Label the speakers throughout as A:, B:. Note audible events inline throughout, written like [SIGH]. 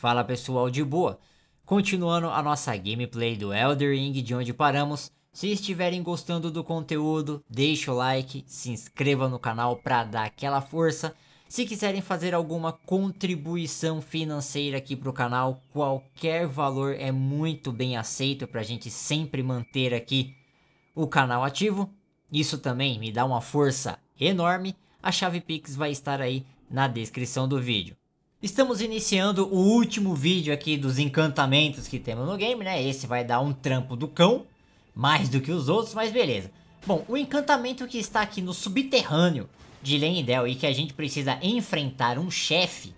A: Fala pessoal de boa! Continuando a nossa gameplay do Elder Ring de onde paramos, se estiverem gostando do conteúdo, deixe o like, se inscreva no canal para dar aquela força. Se quiserem fazer alguma contribuição financeira aqui para o canal, qualquer valor é muito bem aceito para a gente sempre manter aqui o canal ativo. Isso também me dá uma força enorme. A chave Pix vai estar aí na descrição do vídeo. Estamos iniciando o último vídeo aqui dos encantamentos que temos no game, né? Esse vai dar um trampo do cão, mais do que os outros, mas beleza. Bom, o encantamento que está aqui no subterrâneo de Lendel e que a gente precisa enfrentar um chefe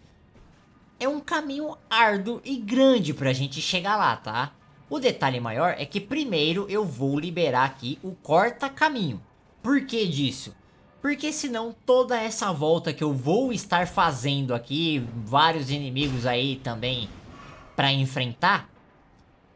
A: é um caminho árduo e grande pra gente chegar lá, tá? O detalhe maior é que primeiro eu vou liberar aqui o corta-caminho. Por que disso? Porque senão toda essa volta que eu vou estar fazendo aqui, vários inimigos aí também para enfrentar,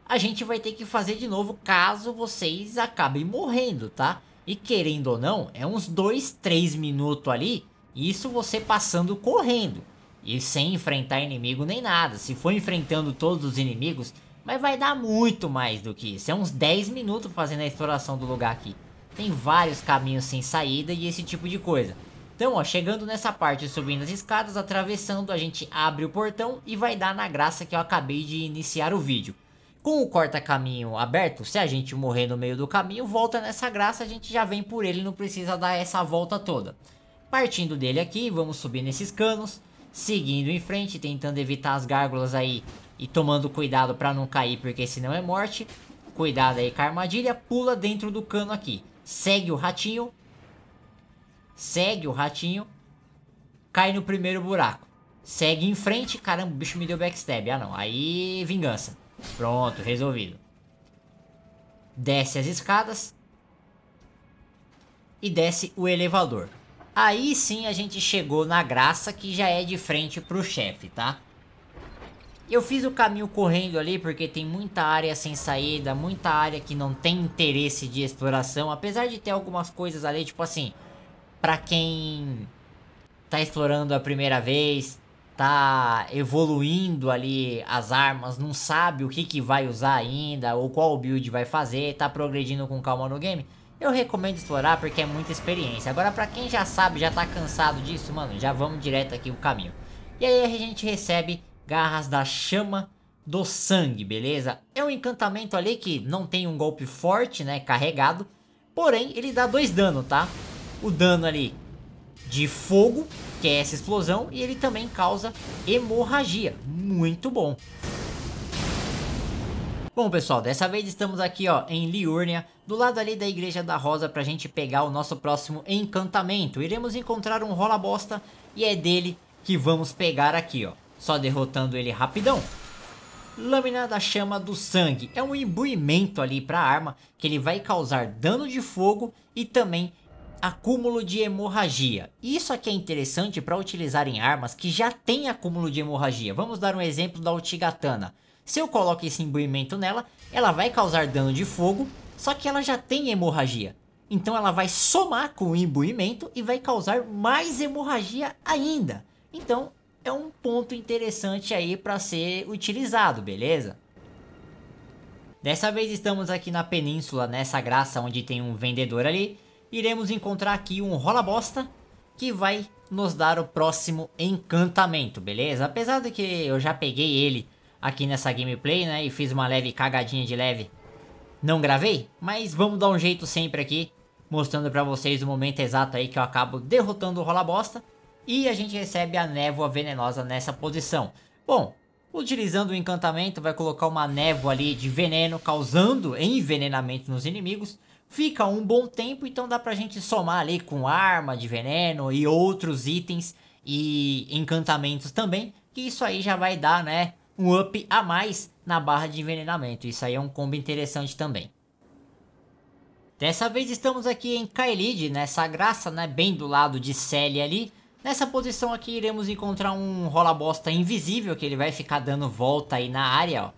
A: a gente vai ter que fazer de novo caso vocês acabem morrendo, tá? E querendo ou não, é uns 2, 3 minutos ali, isso você passando correndo. E sem enfrentar inimigo nem nada, se for enfrentando todos os inimigos, mas vai dar muito mais do que isso, é uns 10 minutos fazendo a exploração do lugar aqui tem vários caminhos sem saída e esse tipo de coisa. Então, ó, chegando nessa parte, subindo as escadas, atravessando, a gente abre o portão e vai dar na graça que eu acabei de iniciar o vídeo. Com o corta-caminho aberto, se a gente morrer no meio do caminho, volta nessa graça, a gente já vem por ele, não precisa dar essa volta toda. Partindo dele aqui, vamos subir nesses canos, seguindo em frente, tentando evitar as gárgulas aí e tomando cuidado para não cair, porque senão é morte. Cuidado aí com a armadilha, pula dentro do cano aqui. Segue o ratinho. Segue o ratinho. Cai no primeiro buraco. Segue em frente. Caramba, o bicho me deu backstab. Ah, não. Aí, vingança. Pronto, resolvido. Desce as escadas. E desce o elevador. Aí sim a gente chegou na graça que já é de frente pro chefe, tá? Eu fiz o caminho correndo ali porque tem muita área sem saída, muita área que não tem interesse de exploração, apesar de ter algumas coisas ali, tipo assim, para quem tá explorando a primeira vez, tá evoluindo ali as armas, não sabe o que que vai usar ainda, ou qual build vai fazer, tá progredindo com calma no game, eu recomendo explorar porque é muita experiência. Agora para quem já sabe, já tá cansado disso, mano, já vamos direto aqui o caminho. E aí a gente recebe Garras da Chama do Sangue, beleza? É um encantamento ali que não tem um golpe forte, né, carregado. Porém, ele dá dois dano, tá? O dano ali de fogo, que é essa explosão, e ele também causa hemorragia. Muito bom. Bom pessoal, dessa vez estamos aqui ó, em Liurnia, do lado ali da Igreja da Rosa pra gente pegar o nosso próximo encantamento. Iremos encontrar um rola bosta e é dele que vamos pegar aqui ó só derrotando ele rapidão. Lâmina da Chama do Sangue é um imbuimento ali para a arma que ele vai causar dano de fogo e também acúmulo de hemorragia. Isso aqui é interessante para utilizar em armas que já têm acúmulo de hemorragia. Vamos dar um exemplo da Ultigatana. Se eu coloco esse imbuimento nela, ela vai causar dano de fogo, só que ela já tem hemorragia. Então ela vai somar com o imbuimento e vai causar mais hemorragia ainda. Então é um ponto interessante aí para ser utilizado, beleza? Dessa vez estamos aqui na península, nessa graça onde tem um vendedor ali. Iremos encontrar aqui um rola bosta que vai nos dar o próximo encantamento, beleza? Apesar de que eu já peguei ele aqui nessa gameplay, né? E fiz uma leve cagadinha de leve. Não gravei, mas vamos dar um jeito sempre aqui. Mostrando pra vocês o momento exato aí que eu acabo derrotando o rola bosta e a gente recebe a névoa venenosa nessa posição. Bom, utilizando o encantamento vai colocar uma névoa ali de veneno, causando envenenamento nos inimigos. Fica um bom tempo, então dá pra gente somar ali com arma de veneno e outros itens e encantamentos também, que isso aí já vai dar, né, um up a mais na barra de envenenamento. Isso aí é um combo interessante também. Dessa vez estamos aqui em Kaelid, nessa graça, né, bem do lado de Celia ali, Nessa posição aqui iremos encontrar um rola bosta invisível que ele vai ficar dando volta aí na área, ó.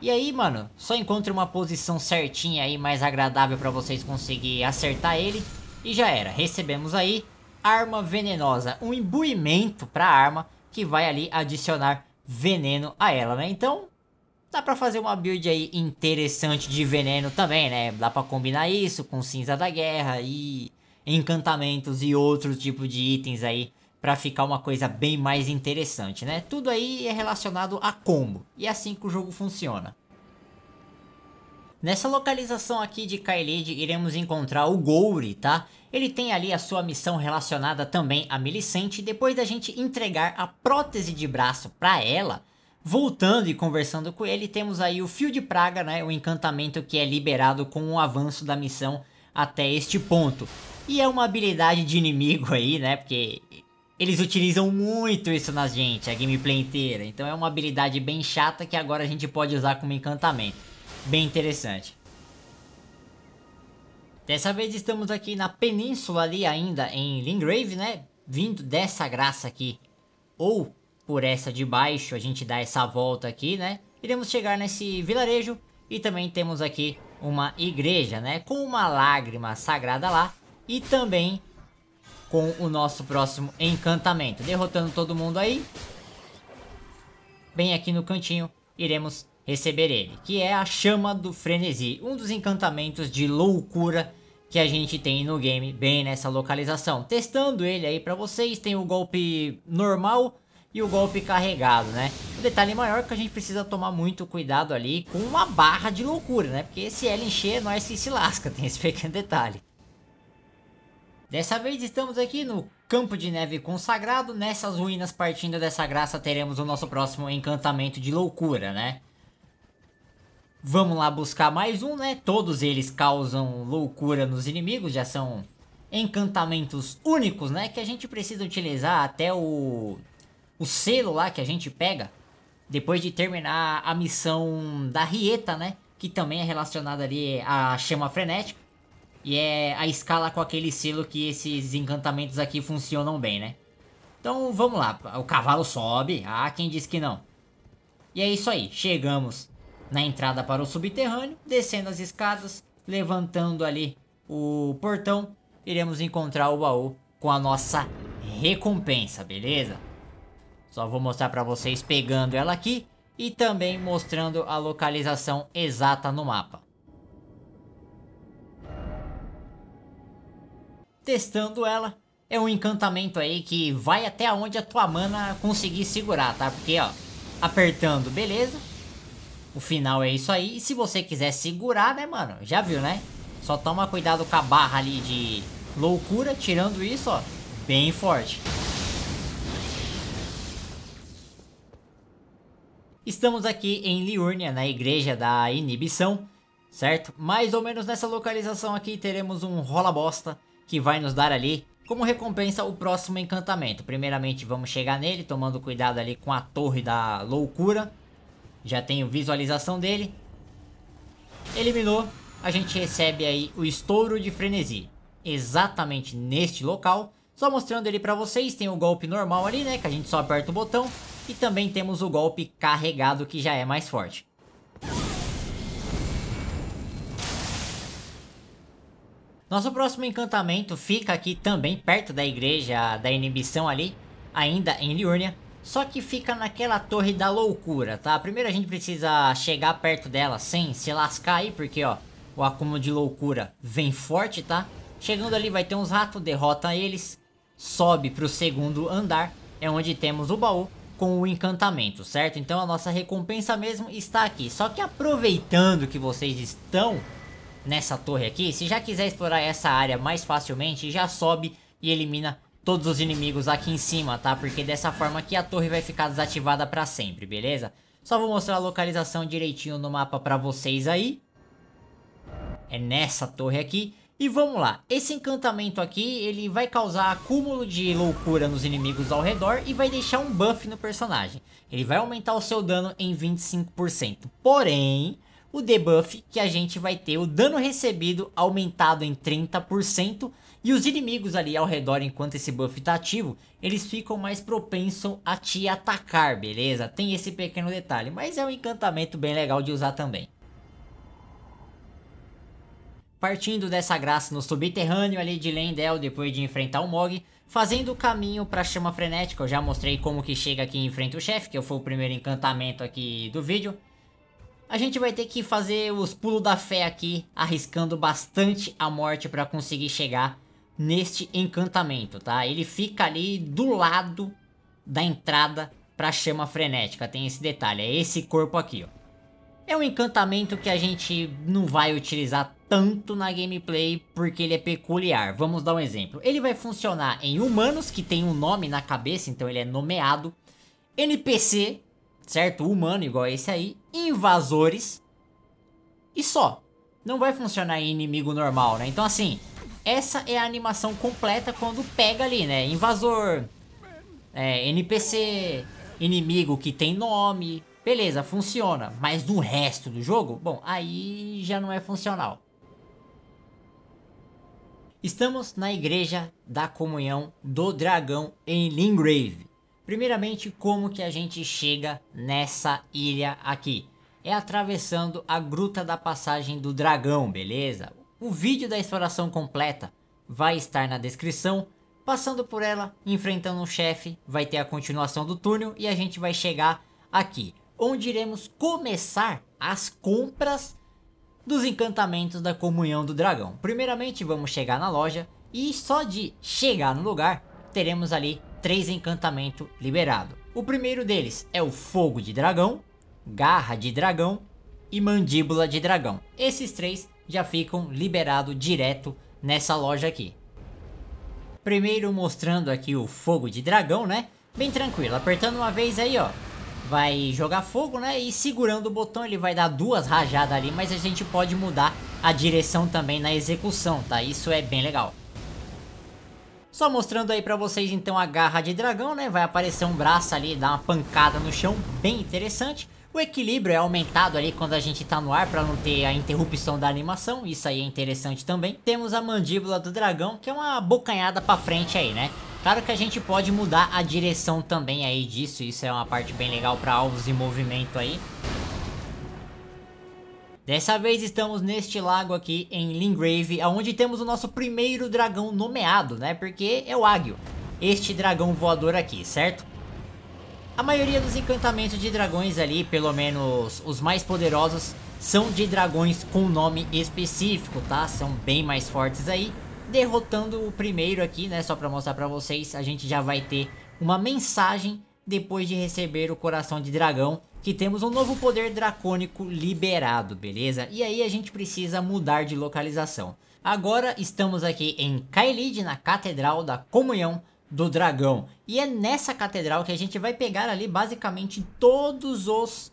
A: E aí, mano, só encontre uma posição certinha aí, mais agradável pra vocês conseguirem acertar ele. E já era, recebemos aí arma venenosa, um imbuimento pra arma que vai ali adicionar veneno a ela, né? Então, dá pra fazer uma build aí interessante de veneno também, né? Dá pra combinar isso com cinza da guerra e encantamentos e outros tipos de itens aí para ficar uma coisa bem mais interessante, né? Tudo aí é relacionado a combo e é assim que o jogo funciona. Nessa localização aqui de Kaelid iremos encontrar o Gouri, tá? Ele tem ali a sua missão relacionada também a Milicente, depois da gente entregar a prótese de braço para ela, voltando e conversando com ele, temos aí o Fio de Praga, né? O encantamento que é liberado com o avanço da missão até este ponto. E é uma habilidade de inimigo aí, né? Porque eles utilizam muito isso na gente, a gameplay inteira. Então é uma habilidade bem chata que agora a gente pode usar como encantamento. Bem interessante. Dessa vez estamos aqui na península ali ainda, em Lingrave, né? Vindo dessa graça aqui, ou por essa de baixo, a gente dá essa volta aqui, né? Iremos chegar nesse vilarejo e também temos aqui uma igreja, né? Com uma lágrima sagrada lá e também com o nosso próximo encantamento. Derrotando todo mundo aí. Bem aqui no cantinho, iremos receber ele, que é a Chama do Frenesi, um dos encantamentos de loucura que a gente tem no game, bem nessa localização. Testando ele aí para vocês, tem o golpe normal, e o golpe carregado, né? O detalhe maior é que a gente precisa tomar muito cuidado ali com uma barra de loucura, né? Porque é se ela encher, nós que se lasca, [LAUGHS] tem esse pequeno detalhe. Dessa vez estamos aqui no Campo de Neve Consagrado. Nessas ruínas, partindo dessa graça, teremos o nosso próximo encantamento de loucura, né? Vamos lá buscar mais um, né? Todos eles causam loucura nos inimigos, já são encantamentos únicos, né? Que a gente precisa utilizar até o o selo lá que a gente pega depois de terminar a missão da Rieta, né? Que também é relacionada ali à chama frenética. E é a escala com aquele selo que esses encantamentos aqui funcionam bem, né? Então vamos lá, o cavalo sobe, ah, quem diz que não? E é isso aí, chegamos na entrada para o subterrâneo, descendo as escadas, levantando ali o portão, iremos encontrar o baú com a nossa recompensa, beleza? Só vou mostrar para vocês pegando ela aqui e também mostrando a localização exata no mapa. Testando ela, é um encantamento aí que vai até onde a tua mana conseguir segurar, tá? Porque, ó, apertando, beleza. O final é isso aí. E se você quiser segurar, né, mano? Já viu, né? Só toma cuidado com a barra ali de loucura. Tirando isso, ó, bem forte. Estamos aqui em Liurnia, na igreja da inibição, certo? Mais ou menos nessa localização aqui teremos um rola bosta que vai nos dar ali como recompensa o próximo encantamento. Primeiramente vamos chegar nele, tomando cuidado ali com a torre da loucura. Já tenho visualização dele. Eliminou, a gente recebe aí o estouro de frenesi. Exatamente neste local. Só mostrando ele pra vocês, tem o golpe normal ali, né? Que a gente só aperta o botão e também temos o golpe carregado que já é mais forte. Nosso próximo encantamento fica aqui também perto da igreja da inibição ali, ainda em Liurnia. Só que fica naquela torre da loucura, tá? Primeiro a gente precisa chegar perto dela sem se lascar aí, porque ó, o acúmulo de loucura vem forte, tá? Chegando ali vai ter uns ratos, derrota eles, sobe pro segundo andar, é onde temos o baú com o encantamento, certo? Então a nossa recompensa mesmo está aqui. Só que aproveitando que vocês estão nessa torre aqui, se já quiser explorar essa área mais facilmente, já sobe e elimina todos os inimigos aqui em cima, tá? Porque dessa forma aqui a torre vai ficar desativada para sempre, beleza? Só vou mostrar a localização direitinho no mapa para vocês aí. É nessa torre aqui. E vamos lá, esse encantamento aqui, ele vai causar acúmulo de loucura nos inimigos ao redor e vai deixar um buff no personagem. Ele vai aumentar o seu dano em 25%, porém, o debuff que a gente vai ter o dano recebido aumentado em 30% e os inimigos ali ao redor enquanto esse buff está ativo, eles ficam mais propensos a te atacar, beleza? Tem esse pequeno detalhe, mas é um encantamento bem legal de usar também. Partindo dessa graça no subterrâneo ali de Lendel depois de enfrentar o Mog, fazendo o caminho para chama frenética, eu já mostrei como que chega aqui e enfrenta o chefe, que foi o primeiro encantamento aqui do vídeo. A gente vai ter que fazer os pulos da fé aqui, arriscando bastante a morte para conseguir chegar neste encantamento, tá? Ele fica ali do lado da entrada para chama frenética, tem esse detalhe, é esse corpo aqui, ó. É um encantamento que a gente não vai utilizar tanto na gameplay porque ele é peculiar. Vamos dar um exemplo. Ele vai funcionar em humanos, que tem um nome na cabeça, então ele é nomeado. NPC, certo? Humano, igual esse aí. Invasores. E só. Não vai funcionar em inimigo normal, né? Então, assim, essa é a animação completa quando pega ali, né? Invasor, é, NPC, inimigo que tem nome. Beleza, funciona. Mas no resto do jogo, bom, aí já não é funcional. Estamos na Igreja da Comunhão do Dragão em Lingrave. Primeiramente, como que a gente chega nessa ilha aqui? É atravessando a Gruta da Passagem do Dragão, beleza? O vídeo da exploração completa vai estar na descrição. Passando por ela, enfrentando um chefe, vai ter a continuação do túnel e a gente vai chegar aqui, onde iremos começar as compras dos encantamentos da comunhão do dragão. Primeiramente vamos chegar na loja e só de chegar no lugar teremos ali três encantamentos liberados. O primeiro deles é o fogo de dragão, garra de dragão e mandíbula de dragão. Esses três já ficam liberados direto nessa loja aqui. Primeiro mostrando aqui o fogo de dragão né, bem tranquilo, apertando uma vez aí ó, vai jogar fogo, né? E segurando o botão ele vai dar duas rajadas ali, mas a gente pode mudar a direção também na execução, tá? Isso é bem legal. Só mostrando aí pra vocês então a garra de dragão, né? Vai aparecer um braço ali, dar uma pancada no chão, bem interessante. O equilíbrio é aumentado ali quando a gente tá no ar para não ter a interrupção da animação, isso aí é interessante também. Temos a mandíbula do dragão, que é uma bocanhada pra frente aí, né? Claro que a gente pode mudar a direção também aí disso, isso é uma parte bem legal para alvos em movimento aí. Dessa vez estamos neste lago aqui em Lingrave, onde temos o nosso primeiro dragão nomeado, né? Porque é o Águio, este dragão voador aqui, certo? A maioria dos encantamentos de dragões ali, pelo menos os mais poderosos, são de dragões com nome específico, tá? São bem mais fortes aí derrotando o primeiro aqui, né? Só pra mostrar pra vocês, a gente já vai ter uma mensagem depois de receber o coração de dragão. Que temos um novo poder dracônico liberado, beleza? E aí a gente precisa mudar de localização. Agora estamos aqui em Kaelid, na Catedral da Comunhão do Dragão. E é nessa catedral que a gente vai pegar ali basicamente todos os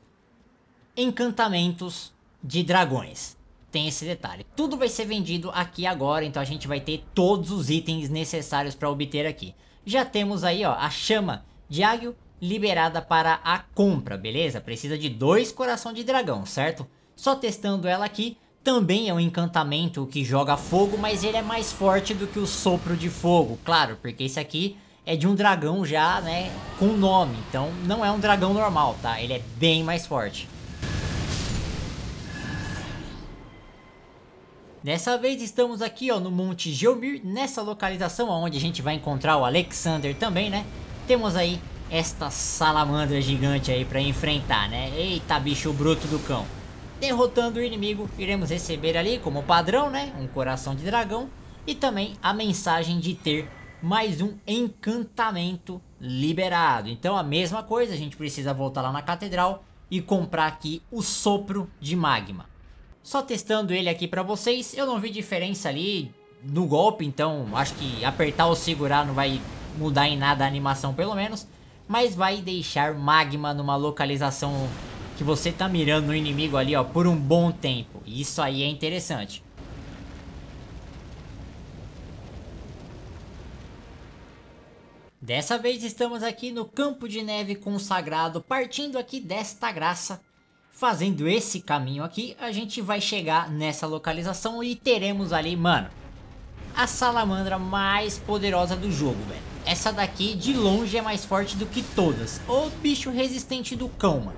A: encantamentos de dragões tem esse detalhe. Tudo vai ser vendido aqui agora, então a gente vai ter todos os itens necessários para obter aqui. Já temos aí ó, a chama de águio liberada para a compra, beleza? Precisa de dois coração de dragão, certo? Só testando ela aqui, também é um encantamento que joga fogo, mas ele é mais forte do que o sopro de fogo, claro, porque esse aqui é de um dragão já, né, com nome, então não é um dragão normal, tá? Ele é bem mais forte. Dessa vez estamos aqui ó, no Monte Geomir, nessa localização onde a gente vai encontrar o Alexander também, né? Temos aí esta salamandra gigante aí para enfrentar, né? Eita bicho bruto do cão. Derrotando o inimigo, iremos receber ali como padrão, né? Um coração de dragão e também a mensagem de ter mais um encantamento liberado. Então a mesma coisa, a gente precisa voltar lá na catedral e comprar aqui o sopro de magma. Só testando ele aqui pra vocês, eu não vi diferença ali no golpe, então acho que apertar ou segurar não vai mudar em nada a animação pelo menos. Mas vai deixar magma numa localização que você tá mirando no inimigo ali ó, por um bom tempo. Isso aí é interessante. Dessa vez estamos aqui no campo de neve consagrado, partindo aqui desta graça Fazendo esse caminho aqui, a gente vai chegar nessa localização e teremos ali, mano, a salamandra mais poderosa do jogo, velho. Essa daqui, de longe, é mais forte do que todas. O bicho resistente do cão, mano.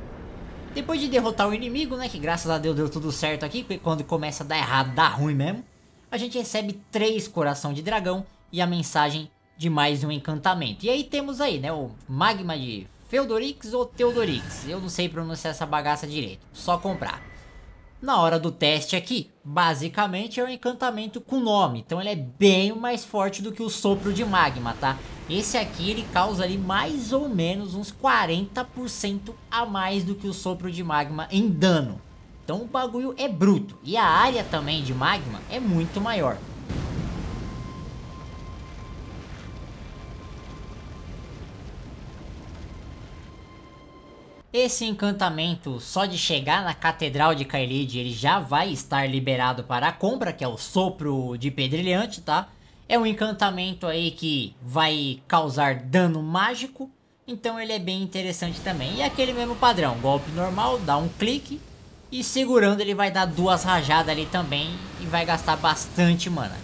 A: Depois de derrotar o inimigo, né, que graças a Deus deu tudo certo aqui, porque quando começa a dar errado, dá ruim mesmo. A gente recebe três coração de dragão e a mensagem de mais um encantamento. E aí temos aí, né, o magma de Feudorix ou Teodorix, eu não sei pronunciar essa bagaça direito, só comprar. Na hora do teste aqui, basicamente é um encantamento com nome, então ele é bem mais forte do que o sopro de magma, tá? Esse aqui ele causa ali mais ou menos uns 40% a mais do que o sopro de magma em dano. Então o bagulho é bruto, e a área também de magma é muito maior. Esse encantamento, só de chegar na Catedral de Kaelid, ele já vai estar liberado para a compra, que é o Sopro de Pedrilhante, tá? É um encantamento aí que vai causar dano mágico, então ele é bem interessante também. E é aquele mesmo padrão, golpe normal, dá um clique, e segurando ele vai dar duas rajadas ali também, e vai gastar bastante mana.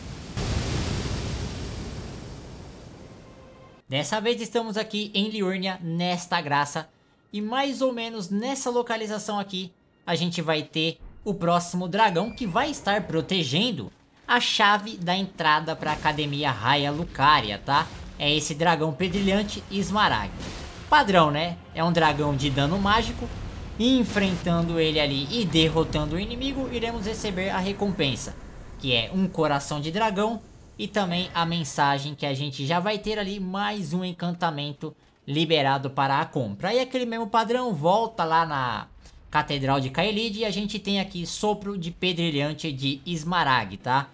A: Dessa vez estamos aqui em Liurnia, nesta graça, e mais ou menos nessa localização aqui, a gente vai ter o próximo dragão que vai estar protegendo a chave da entrada para a Academia Raya Lucaria, tá? É esse dragão pedrilhante e Padrão, né? É um dragão de dano mágico. E enfrentando ele ali e derrotando o inimigo, iremos receber a recompensa. Que é um coração de dragão e também a mensagem que a gente já vai ter ali mais um encantamento liberado para a compra. E aquele mesmo padrão volta lá na Catedral de Kaelid e a gente tem aqui sopro de pedrilhante de Esmarag, tá?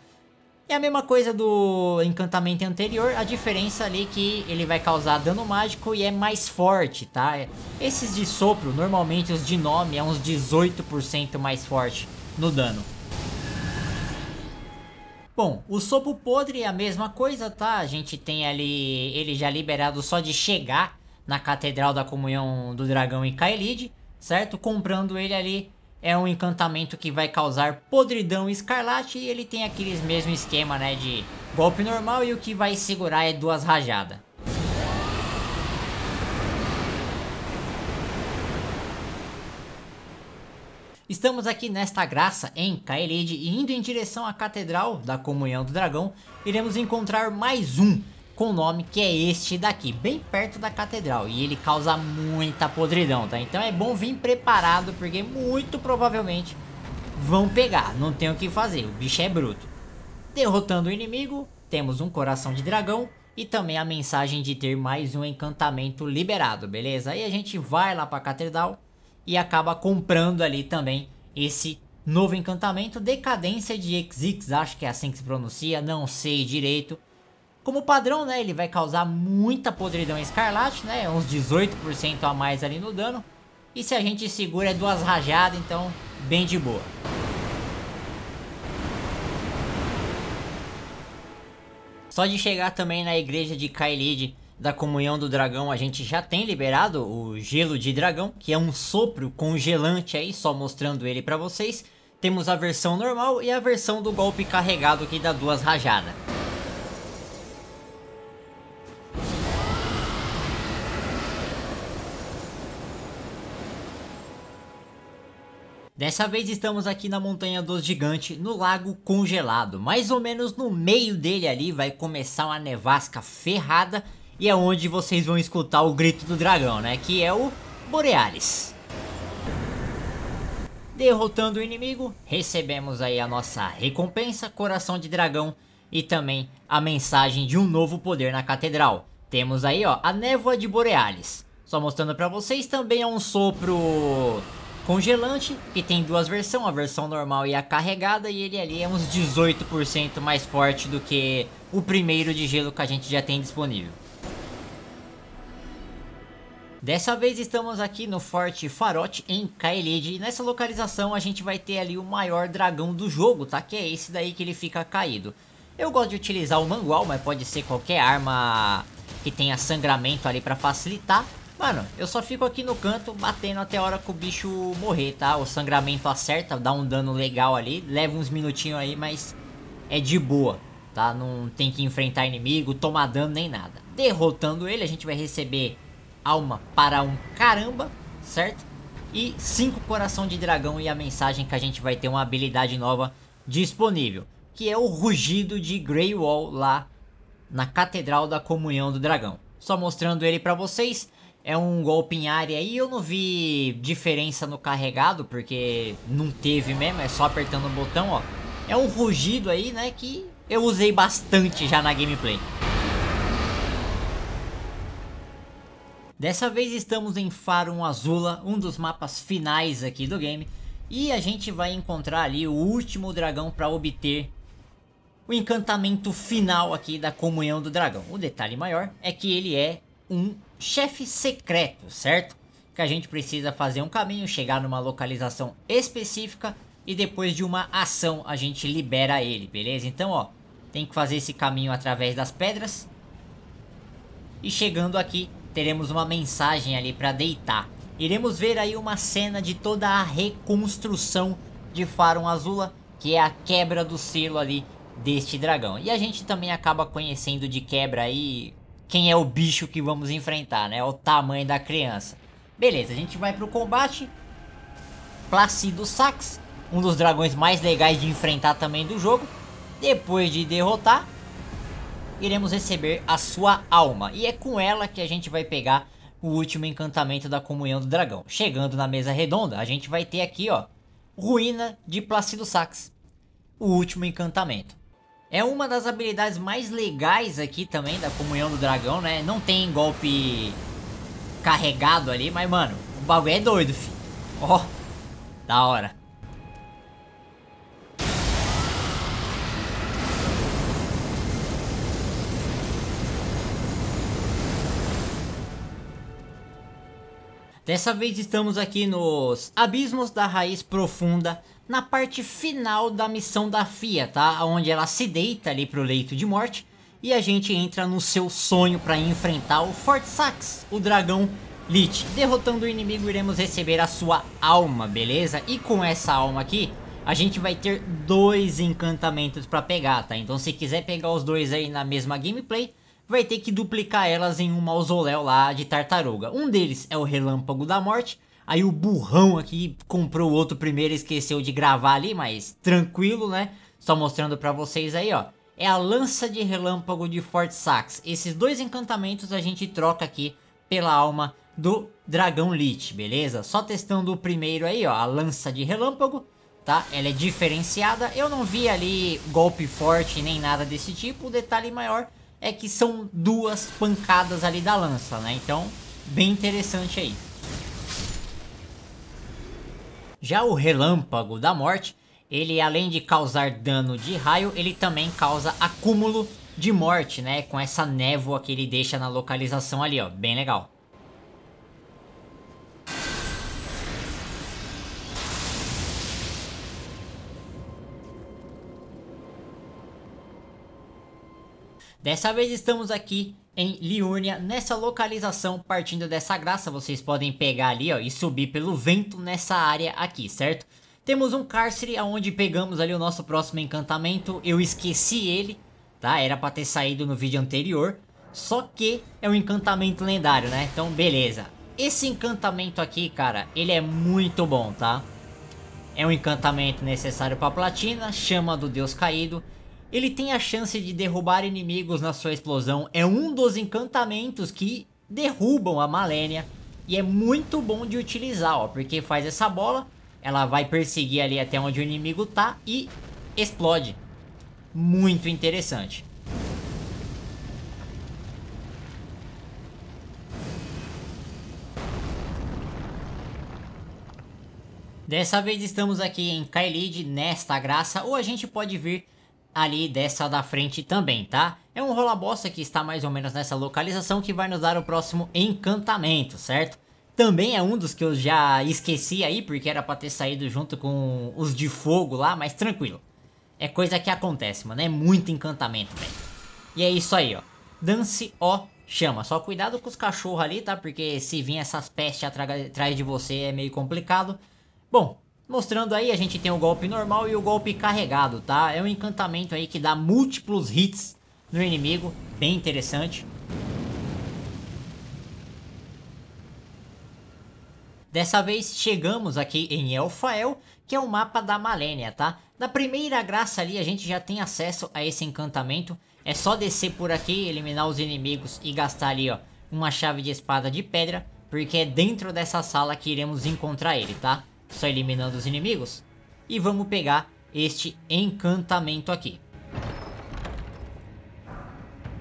A: É a mesma coisa do encantamento anterior, a diferença ali é que ele vai causar dano mágico e é mais forte, tá? Esses de sopro, normalmente os de nome é uns 18% mais forte no dano. Bom, o sopro podre é a mesma coisa, tá? A gente tem ali ele já liberado só de chegar na Catedral da Comunhão do Dragão em Kaelid, certo? Comprando ele ali é um encantamento que vai causar podridão escarlate e ele tem aqueles mesmo esquema, né, de golpe normal e o que vai segurar é duas rajadas. Estamos aqui nesta graça em Kaelid e indo em direção à Catedral da Comunhão do Dragão, iremos encontrar mais um com o nome que é este daqui, bem perto da catedral, e ele causa muita podridão, tá? Então é bom vir preparado, porque muito provavelmente vão pegar, não tem o que fazer, o bicho é bruto. Derrotando o inimigo, temos um coração de dragão e também a mensagem de ter mais um encantamento liberado, beleza? Aí a gente vai lá para a catedral e acaba comprando ali também esse novo encantamento, Decadência de Exix, acho que é assim que se pronuncia, não sei direito, como padrão, né, ele vai causar muita podridão escarlate, né, uns 18% a mais ali no dano. E se a gente segura é duas rajadas, então bem de boa. Só de chegar também na igreja de Kailid da comunhão do dragão, a gente já tem liberado o gelo de dragão, que é um sopro congelante aí, só mostrando ele para vocês. Temos a versão normal e a versão do golpe carregado que dá duas rajadas. Dessa vez estamos aqui na Montanha dos Gigantes, no Lago Congelado. Mais ou menos no meio dele ali vai começar uma nevasca ferrada e é onde vocês vão escutar o grito do dragão, né? Que é o Borealis. Derrotando o inimigo, recebemos aí a nossa recompensa, coração de dragão e também a mensagem de um novo poder na catedral. Temos aí ó, a névoa de Borealis. Só mostrando pra vocês, também é um sopro congelante, que tem duas versões, a versão normal e a carregada, e ele ali é uns 18% mais forte do que o primeiro de gelo que a gente já tem disponível. Dessa vez estamos aqui no Forte Farote em Kaelid e nessa localização a gente vai ter ali o maior dragão do jogo, tá? Que é esse daí que ele fica caído. Eu gosto de utilizar o mangual, mas pode ser qualquer arma que tenha sangramento ali para facilitar. Mano, eu só fico aqui no canto batendo até a hora que o bicho morrer, tá? O sangramento acerta, dá um dano legal ali, leva uns minutinhos aí, mas é de boa, tá? Não tem que enfrentar inimigo, tomar dano nem nada. Derrotando ele, a gente vai receber alma para um caramba, certo? E cinco coração de dragão e a mensagem que a gente vai ter uma habilidade nova disponível, que é o rugido de Grey Wall lá na Catedral da Comunhão do Dragão. Só mostrando ele para vocês, é um golpe em área e eu não vi diferença no carregado, porque não teve mesmo, é só apertando o botão, ó. É um rugido aí, né, que eu usei bastante já na gameplay. Dessa vez estamos em Farum Azula, um dos mapas finais aqui do game. E a gente vai encontrar ali o último dragão para obter o encantamento final aqui da comunhão do dragão. O detalhe maior é que ele é um chefe secreto, certo? Que a gente precisa fazer um caminho, chegar numa localização específica e depois de uma ação a gente libera ele, beleza? Então, ó, tem que fazer esse caminho através das pedras. E chegando aqui, teremos uma mensagem ali para deitar. Iremos ver aí uma cena de toda a reconstrução de Faron Azula, que é a quebra do selo ali deste dragão. E a gente também acaba conhecendo de quebra aí quem é o bicho que vamos enfrentar, né? É o tamanho da criança. Beleza, a gente vai pro combate. Placido Sax, um dos dragões mais legais de enfrentar também do jogo. Depois de derrotar, iremos receber a sua alma. E é com ela que a gente vai pegar o último encantamento da comunhão do dragão. Chegando na mesa redonda, a gente vai ter aqui, ó, Ruína de Placido Sax. O último encantamento. É uma das habilidades mais legais aqui também da comunhão do dragão, né? Não tem golpe carregado ali, mas mano, o bagulho é doido, fi. Ó, oh, da hora. Dessa vez estamos aqui nos Abismos da Raiz Profunda, na parte final da missão da FIA, tá? Onde ela se deita ali pro leito de morte e a gente entra no seu sonho para enfrentar o Fort Sax, o dragão Lich. Derrotando o inimigo iremos receber a sua alma, beleza? E com essa alma aqui, a gente vai ter dois encantamentos para pegar, tá? Então se quiser pegar os dois aí na mesma gameplay, vai ter que duplicar elas em um mausoléu lá de tartaruga. Um deles é o Relâmpago da Morte, aí o burrão aqui comprou o outro primeiro e esqueceu de gravar ali, mas tranquilo, né? Só mostrando pra vocês aí, ó. É a Lança de Relâmpago de Fort Sax. Esses dois encantamentos a gente troca aqui pela alma do Dragão Lich, beleza? Só testando o primeiro aí, ó, a Lança de Relâmpago tá? Ela é diferenciada. Eu não vi ali golpe forte nem nada desse tipo. O detalhe maior é que são duas pancadas ali da lança, né? Então, bem interessante aí. Já o relâmpago da morte, ele além de causar dano de raio, ele também causa acúmulo de morte, né? Com essa névoa que ele deixa na localização ali, ó, bem legal. Dessa vez estamos aqui em Liurnia, nessa localização, partindo dessa graça, vocês podem pegar ali ó, e subir pelo vento nessa área aqui, certo? Temos um cárcere aonde pegamos ali o nosso próximo encantamento, eu esqueci ele, tá? Era pra ter saído no vídeo anterior, só que é um encantamento lendário, né? Então beleza. Esse encantamento aqui, cara, ele é muito bom, tá? É um encantamento necessário pra platina, chama do deus caído, ele tem a chance de derrubar inimigos na sua explosão. É um dos encantamentos que derrubam a Malenia. E é muito bom de utilizar, ó. Porque faz essa bola, ela vai perseguir ali até onde o inimigo tá e explode. Muito interessante. Dessa vez estamos aqui em Kaelid, nesta graça, ou a gente pode vir ali dessa da frente também, tá? É um rola bosta que está mais ou menos nessa localização que vai nos dar o próximo encantamento, certo? Também é um dos que eu já esqueci aí, porque era pra ter saído junto com os de fogo lá, mas tranquilo. É coisa que acontece, mano, é muito encantamento, velho. E é isso aí, ó. Dance, ó, chama. Só cuidado com os cachorros ali, tá? Porque se vir essas pestes atrás de você é meio complicado. Bom, Mostrando aí, a gente tem o golpe normal e o golpe carregado, tá? É um encantamento aí que dá múltiplos hits no inimigo, bem interessante. Dessa vez chegamos aqui em Elfael, que é o mapa da Malenia, tá? Na primeira graça ali a gente já tem acesso a esse encantamento. É só descer por aqui, eliminar os inimigos e gastar ali, ó, uma chave de espada de pedra. Porque é dentro dessa sala que iremos encontrar ele, tá? só eliminando os inimigos. E vamos pegar este encantamento aqui.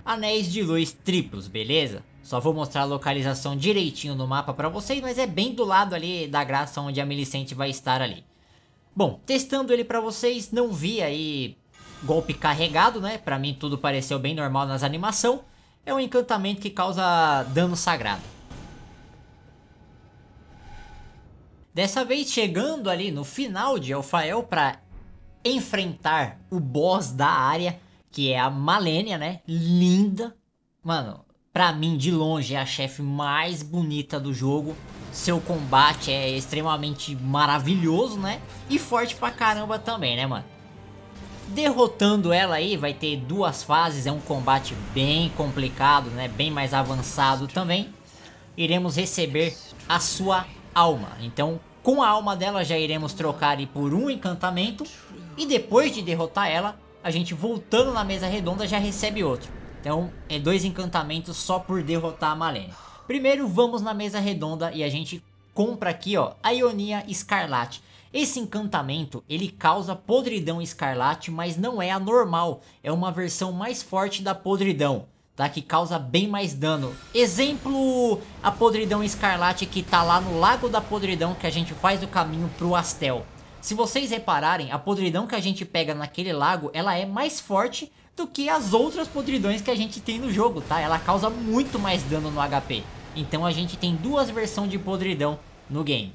A: Anéis de luz triplos, beleza? Só vou mostrar a localização direitinho no mapa para vocês, mas é bem do lado ali da graça onde a Milicente vai estar ali. Bom, testando ele para vocês, não vi aí golpe carregado, né? Para mim tudo pareceu bem normal nas animação. É um encantamento que causa dano sagrado. Dessa vez chegando ali no final de Elfael para enfrentar o boss da área, que é a Malenia, né? Linda. Mano, para mim de longe é a chefe mais bonita do jogo. Seu combate é extremamente maravilhoso, né? E forte pra caramba também, né, mano? derrotando ela aí, vai ter duas fases, é um combate bem complicado, né? Bem mais avançado também. Iremos receber a sua alma. Então, com a alma dela já iremos trocar por um encantamento e depois de derrotar ela, a gente voltando na mesa redonda já recebe outro. Então é dois encantamentos só por derrotar a Malene. Primeiro vamos na mesa redonda e a gente compra aqui ó, a Ionia Escarlate. Esse encantamento ele causa podridão escarlate, mas não é a normal, é uma versão mais forte da podridão tá? Que causa bem mais dano. Exemplo, a podridão escarlate que tá lá no Lago da Podridão que a gente faz o caminho pro Astel. Se vocês repararem, a podridão que a gente pega naquele lago, ela é mais forte do que as outras podridões que a gente tem no jogo, tá? Ela causa muito mais dano no HP. Então a gente tem duas versões de podridão no game.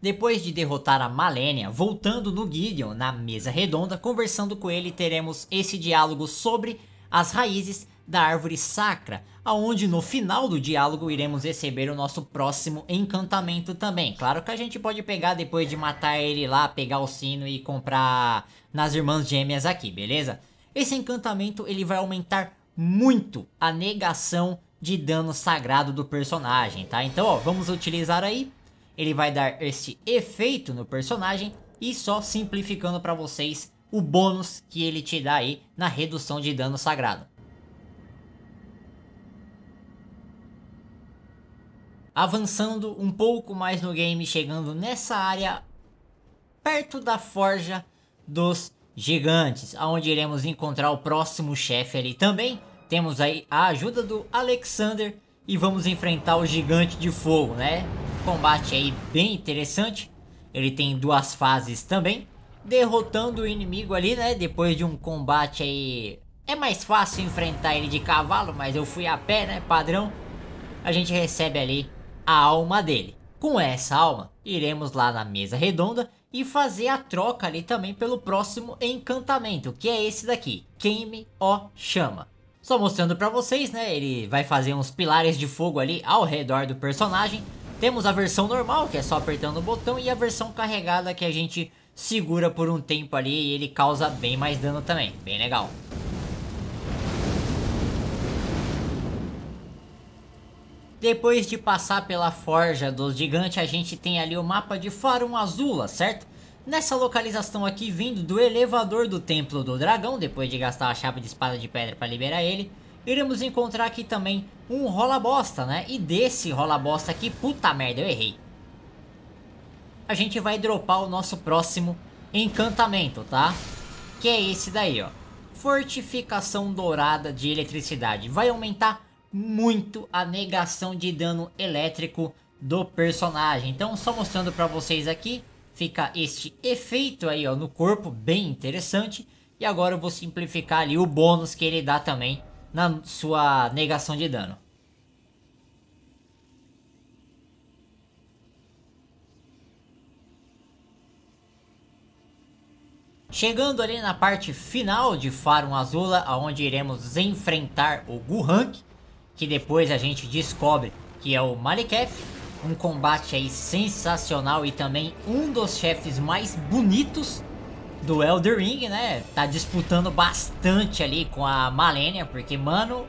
A: Depois de derrotar a Malenia, voltando no Gideon na mesa redonda, conversando com ele, teremos esse diálogo sobre as raízes da árvore sacra, aonde no final do diálogo iremos receber o nosso próximo encantamento também. Claro que a gente pode pegar depois de matar ele lá, pegar o sino e comprar nas irmãs gêmeas aqui, beleza? Esse encantamento ele vai aumentar muito a negação de dano sagrado do personagem, tá? Então, ó, vamos utilizar aí ele vai dar este efeito no personagem e só simplificando para vocês o bônus que ele te dá aí na redução de dano sagrado. Avançando um pouco mais no game, chegando nessa área perto da forja dos gigantes, aonde iremos encontrar o próximo chefe ali também. Temos aí a ajuda do Alexander e vamos enfrentar o gigante de fogo, né? combate aí bem interessante. Ele tem duas fases também. Derrotando o inimigo ali, né? Depois de um combate aí... É mais fácil enfrentar ele de cavalo, mas eu fui a pé, né? Padrão. A gente recebe ali a alma dele. Com essa alma, iremos lá na mesa redonda e fazer a troca ali também pelo próximo encantamento, que é esse daqui, Queime o Chama. Só mostrando para vocês, né, ele vai fazer uns pilares de fogo ali ao redor do personagem temos a versão normal, que é só apertando o botão, e a versão carregada que a gente segura por um tempo ali e ele causa bem mais dano também, bem legal. Depois de passar pela forja dos gigantes, a gente tem ali o mapa de Farum Azula, certo? Nessa localização aqui, vindo do elevador do Templo do Dragão, depois de gastar a chave de espada de pedra para liberar ele, iremos encontrar aqui também um rola bosta, né? E desse rola bosta aqui, puta merda, eu errei. A gente vai dropar o nosso próximo encantamento, tá? Que é esse daí, ó. Fortificação dourada de eletricidade. Vai aumentar muito a negação de dano elétrico do personagem. Então, só mostrando pra vocês aqui, fica este efeito aí, ó, no corpo, bem interessante. E agora eu vou simplificar ali o bônus que ele dá também na sua negação de dano. Chegando ali na parte final de Farum Azula, aonde iremos enfrentar o Guhank, que depois a gente descobre que é o Malekith, um combate aí sensacional e também um dos chefes mais bonitos do Elder Ring, né? Tá disputando bastante ali com a Malenia, porque, mano,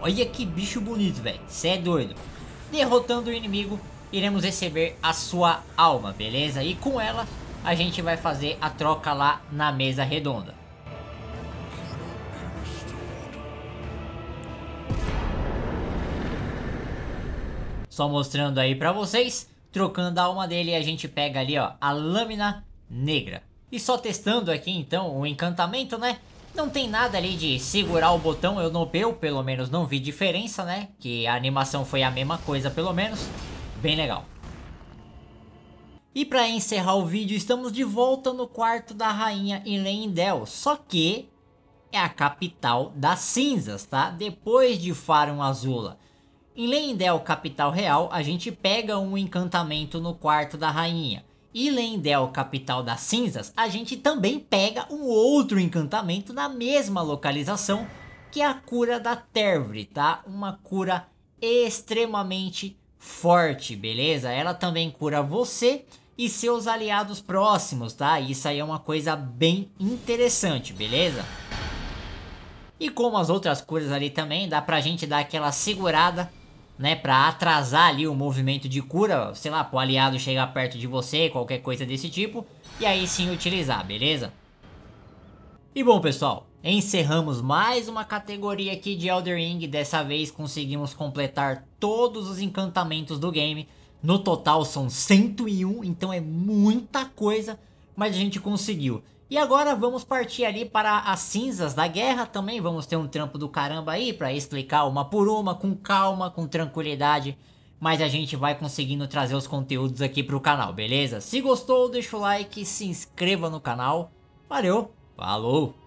A: olha que bicho bonito, velho. Você é doido. Derrotando o inimigo, iremos receber a sua alma, beleza? E com ela, a gente vai fazer a troca lá na mesa redonda. Só mostrando aí pra vocês, trocando a alma dele, a gente pega ali, ó, a lâmina negra. E só testando aqui então o encantamento, né? Não tem nada ali de segurar o botão, eu não eu pelo menos não vi diferença, né? Que a animação foi a mesma coisa pelo menos. Bem legal. E para encerrar o vídeo, estamos de volta no quarto da rainha Elendel, só que é a capital das cinzas, tá? Depois de Farum Azula. Em Lendel, capital real, a gente pega um encantamento no quarto da rainha. E Lendel, capital das cinzas, a gente também pega um outro encantamento na mesma localização, que é a cura da Tervre, tá? Uma cura extremamente forte, beleza? Ela também cura você e seus aliados próximos, tá? Isso aí é uma coisa bem interessante, beleza? E como as outras curas ali também, dá pra gente dar aquela segurada né, para atrasar ali o movimento de cura, sei lá, pro aliado chegar perto de você, qualquer coisa desse tipo, e aí sim utilizar, beleza? E bom pessoal, encerramos mais uma categoria aqui de Elder Ring, dessa vez conseguimos completar todos os encantamentos do game, no total são 101, então é muita coisa, mas a gente conseguiu. E agora vamos partir ali para as cinzas da guerra também. Vamos ter um trampo do caramba aí para explicar uma por uma, com calma, com tranquilidade. Mas a gente vai conseguindo trazer os conteúdos aqui para o canal, beleza? Se gostou, deixa o like, se inscreva no canal. Valeu, falou!